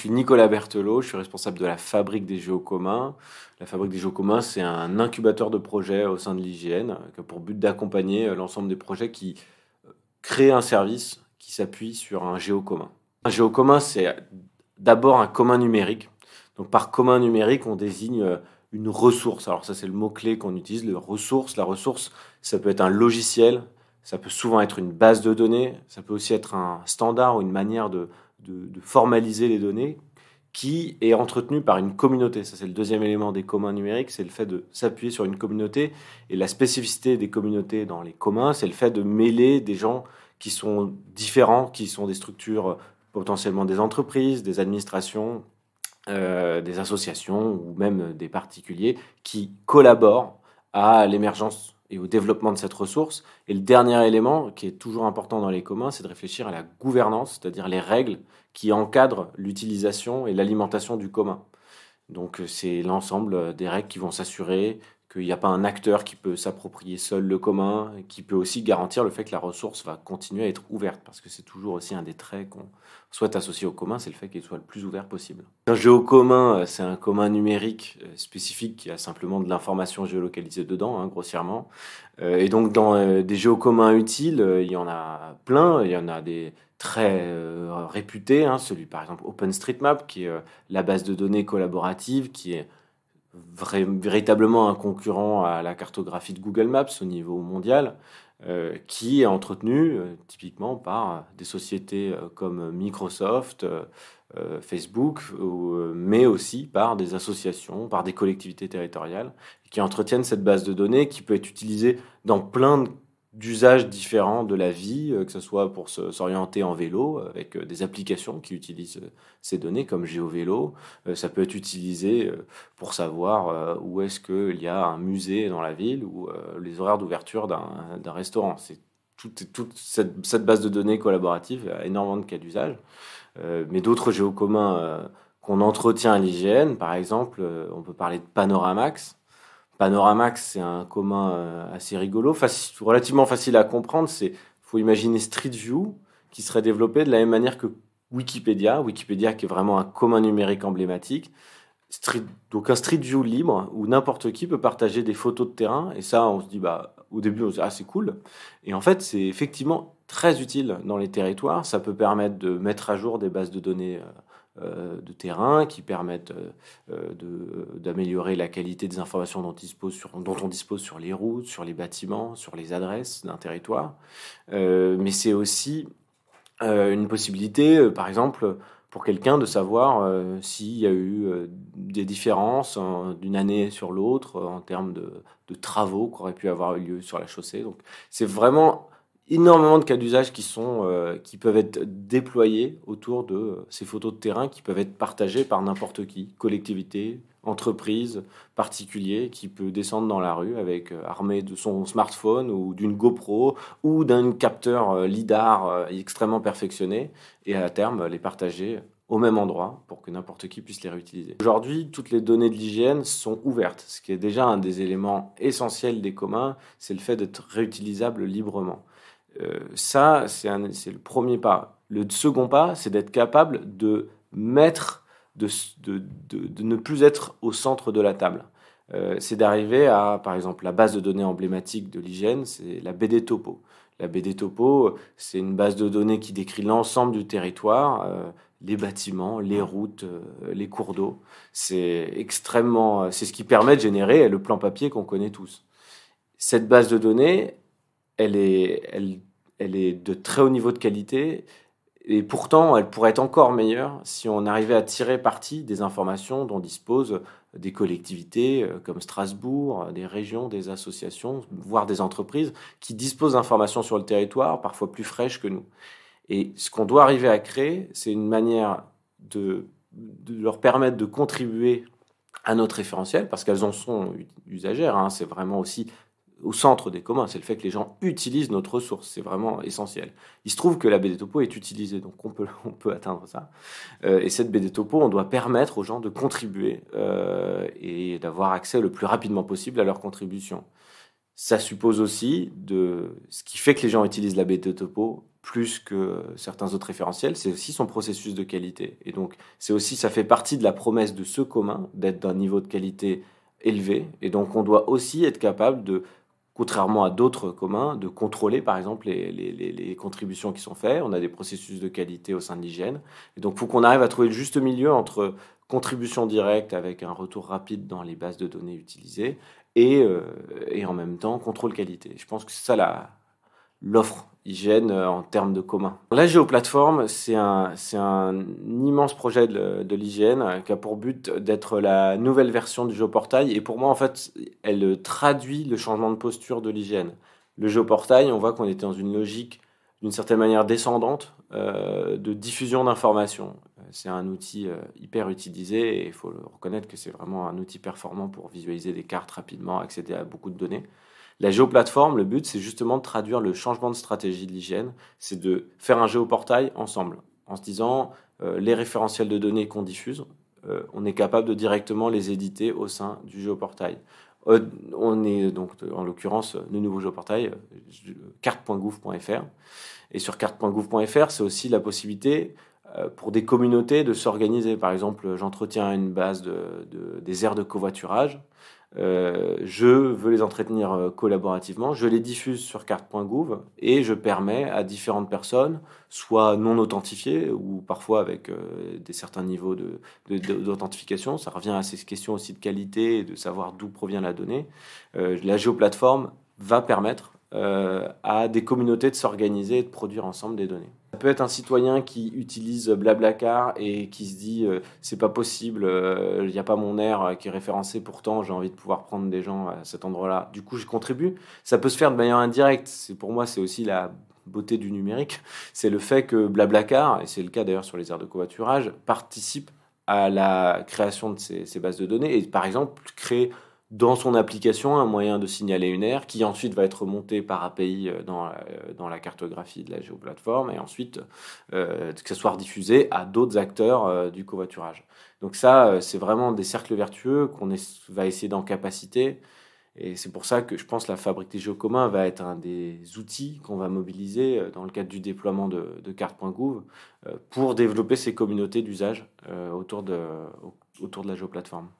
Je suis Nicolas Berthelot, je suis responsable de la Fabrique des Jeux communs. La Fabrique des Jeux communs, c'est un incubateur de projets au sein de l'IGN qui pour but d'accompagner euh, l'ensemble des projets qui euh, créent un service qui s'appuie sur un géo commun. Un géo commun, c'est euh, d'abord un commun numérique. Donc par commun numérique, on désigne une ressource. Alors ça, c'est le mot-clé qu'on utilise, le ressource. La ressource, ça peut être un logiciel, ça peut souvent être une base de données, ça peut aussi être un standard ou une manière de de, formaliser les données qui est entretenue par une communauté. Ça, c'est le deuxième élément des communs numériques, c'est le fait de s'appuyer sur une communauté. Et la spécificité des communautés dans les communs, c'est le fait de mêler des gens qui sont différents, qui sont des structures euh, potentiellement des entreprises, des administrations, euh, des associations ou même des particuliers qui collaborent à l'émergence et au développement de cette ressource. Et le dernier élément, qui est toujours important dans les communs, c'est de réfléchir à la gouvernance, c'est-à-dire les règles qui encadrent l'utilisation et l'alimentation du commun. Donc euh, c'est l'ensemble euh, des règles qui vont s'assurer qu'il n'y a pas un acteur qui peut s'approprier seul le commun, qui peut aussi garantir le fait que la ressource va continuer à être ouverte, parce que c'est toujours aussi un des traits qu'on souhaite associer au commun, c'est le fait qu'il soit le plus ouvert possible. Un géocommun, euh, c'est un commun numérique euh, spécifique qui a simplement de l'information géolocalisée dedans, hein, grossièrement. Euh, et donc dans des géocommuns utiles, il y en a plein, il y en a des très réputés, hein, celui par exemple OpenStreetMap, qui est la base de données collaborative, qui est véritablement un concurrent à la cartographie de Google Maps au niveau mondial, euh, qui est entretenu euh, typiquement par des sociétés euh, comme Microsoft, Facebook, mais aussi par des associations, par des collectivités territoriales, qui entretiennent cette base de données qui peut être utilisée dans plein de d'usages différents de la vie, euh, que ce soit pour s'orienter en vélo avec euh, des applications qui utilisent euh, ces données comme Géovélo. Ça peut être utilisé pour savoir où est-ce qu'il y a un musée dans la ville ou les horaires d'ouverture d'un restaurant. C'est toute, cette, base de données collaborative a énormément de cas d'usage. Mais d'autres géocommuns qu'on entretient à l'IGN, par exemple, on peut parler de Panoramax Panoramax, c'est un commun euh, assez rigolo, relativement facile à comprendre. C'est faut imaginer Street View qui serait développé de la même manière que Wikipédia, Wikipédia qui est vraiment un commun numérique emblématique. Street, donc un Street View libre où n'importe qui peut partager des photos de terrain. Et ça, on se dit, bah, au début, on se ah, c'est cool. Et en fait, c'est effectivement très utile dans les territoires. Ça peut permettre de mettre à jour des bases de données euh, euh, de terrain qui permettent euh, euh, d'améliorer la qualité des informations dont, on dispose sur les routes, sur les bâtiments, sur les adresses d'un territoire. mais c'est aussi une possibilité, par exemple, pour quelqu'un de savoir s'il y a eu des différences d'une année sur l'autre en termes de, de travaux qui auraient pu avoir lieu sur la chaussée. Donc c'est vraiment énormément de cas d'usage qui, sont, euh, qui peuvent être déployés autour de euh, ces photos de terrain qui peuvent être partagées par n'importe qui, collectivité, entreprise, particulier, qui peut descendre dans la rue avec euh, armé de son smartphone ou d'une GoPro ou d'un capteur LIDAR extrêmement perfectionné et à terme les partager au même endroit pour que n'importe qui puisse les réutiliser. Aujourd'hui, toutes les données de l'hygiène sont ouvertes, ce qui est déjà un des éléments essentiels des communs, c'est le fait d'être réutilisable librement. Euh, ça, c'est le premier pas. Le second pas, c'est d'être capable de mettre, de, de, ne plus être au centre de la table. Euh, c'est d'arriver à, par exemple, la base de données emblématique de l'hygiène, c'est la BD Topo. La BD Topo, c'est une base de données qui décrit l'ensemble du territoire, euh, les bâtiments, les routes, les cours d'eau. C'est extrêmement, c'est ce qui permet de générer le plan papier qu'on connaît tous. Cette base de données, elle, est, elle elle est de très haut niveau de qualité. Et pourtant, elle pourrait être encore meilleure si on arrivait à tirer parti des informations dont disposent des collectivités euh, comme Strasbourg, des régions, des associations, voire des entreprises qui disposent d'informations sur le territoire, parfois plus fraîches que nous. Et ce qu'on doit arriver à créer, c'est une manière de, leur permettre de contribuer à notre référentiel, parce qu'elles en sont usagères, hein. c'est vraiment aussi au centre des communs, c'est le fait que les gens utilisent notre ressource, c'est vraiment essentiel. Il se trouve que la BD Topo est utilisée, donc on peut, on peut atteindre ça. Euh, et cette BD Topo, on doit permettre aux gens de contribuer euh, et d'avoir accès le plus rapidement possible à leur contribution. Ça suppose aussi de ce qui fait que les gens utilisent la BD Topo plus que certains autres référentiels, c'est aussi son processus de qualité. Et donc, c'est aussi, ça fait partie de la promesse de ce commun d'être d'un niveau de qualité élevé. Et donc, on doit aussi être capable de contrairement à d'autres communs, de contrôler par exemple les, contributions qui sont faites. On a des processus de qualité au sein de l'hygiène. donc, il faut qu'on arrive à trouver le juste milieu entre contribution directe avec un retour rapide dans les bases de données utilisées et, euh, et en même temps contrôle qualité. Je pense que c'est ça la, l'offre hygiène euh, en termes de commun. La géoplateforme, c'est un, un, immense projet de, de l'hygiène euh, qui a pour but d'être la nouvelle version du géoportail. Et pour moi, en fait, elle traduit le changement de posture de l'hygiène. Le géoportail, on voit qu'on était dans une logique d'une certaine manière descendante euh, de diffusion d'informations. C'est un outil hyper utilisé et il faut le reconnaître que c'est vraiment un outil performant pour visualiser des cartes rapidement, accéder à beaucoup de données. La géoplateforme, le but, c'est justement de traduire le changement de stratégie de l'hygiène, c'est de faire un géoportail ensemble, en se disant euh, les référentiels de données qu'on diffuse, euh, on est capable de directement les éditer au sein du géoportail. Euh, on est donc, en l'occurrence, le nouveau géoportail, carte.gouv.fr. Et sur carte.gouv.fr, c'est aussi la possibilité pour des communautés de s'organiser. Par exemple, j'entretiens une base des aires de covoiturage. Euh, je veux les entretenir euh, collaborativement, je les diffuse sur carte.gouv et je permets à différentes personnes, soit non authentifiées ou parfois avec euh, des certains niveaux d'authentification, de, ça revient à ces questions aussi de qualité et de savoir d'où provient la donnée, la géoplateforme va permettre à des communautés de s'organiser et de produire ensemble des données. Ça peut être un citoyen qui utilise Blablacar et qui se dit euh, c'est pas possible, euh, il n'y a pas mon air euh, qui est référencé, pourtant j'ai envie de pouvoir prendre des gens à cet endroit-là. Du coup, je contribue. Ça peut se faire de manière indirecte. C'est pour moi, c'est aussi la beauté du numérique, c'est le fait que Blablacar, et c'est le cas d'ailleurs sur les aires de covoiturage, participe à la création de ces, ces bases de données et par exemple créer dans son application un moyen de signaler une aire qui ensuite va être remontée par API euh, dans, la, euh, dans la cartographie de la géoplateforme et ensuite euh, que ce soit rediffusé à d'autres acteurs du covoiturage. Donc ça, c'est vraiment des cercles vertueux qu'on va essayer d'en d'encapaciter. Et c'est pour ça que je pense que la fabrique des géos va être un des outils qu'on va mobiliser dans le cadre du déploiement de, de pour développer ces communautés d'usage autour de, autour de la géoplateforme.